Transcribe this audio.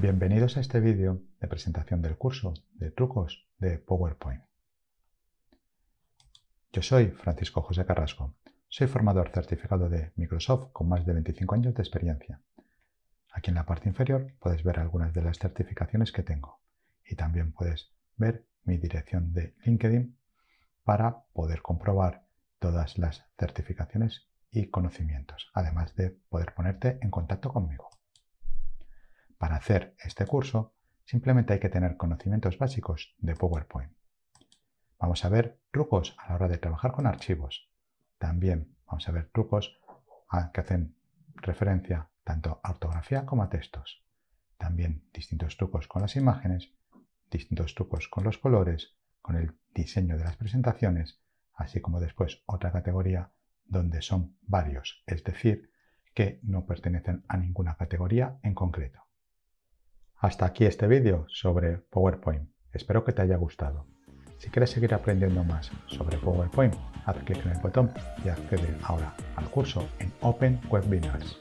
Bienvenidos a este vídeo de presentación del curso de trucos de PowerPoint. Yo soy Francisco José Carrasco. Soy formador certificado de Microsoft con más de 25 años de experiencia. Aquí en la parte inferior puedes ver algunas de las certificaciones que tengo y también puedes ver mi dirección de LinkedIn para poder comprobar todas las certificaciones y conocimientos, además de poder ponerte en contacto conmigo. Para hacer este curso, simplemente hay que tener conocimientos básicos de PowerPoint. Vamos a ver trucos a la hora de trabajar con archivos. También vamos a ver trucos que hacen referencia tanto a ortografía como a textos. También distintos trucos con las imágenes, distintos trucos con los colores, con el diseño de las presentaciones, así como después otra categoría donde son varios, es decir, que no pertenecen a ninguna categoría en concreto. Hasta aquí este vídeo sobre PowerPoint. Espero que te haya gustado. Si quieres seguir aprendiendo más sobre PowerPoint, haz clic en el botón y accede ahora al curso en Open Webinars.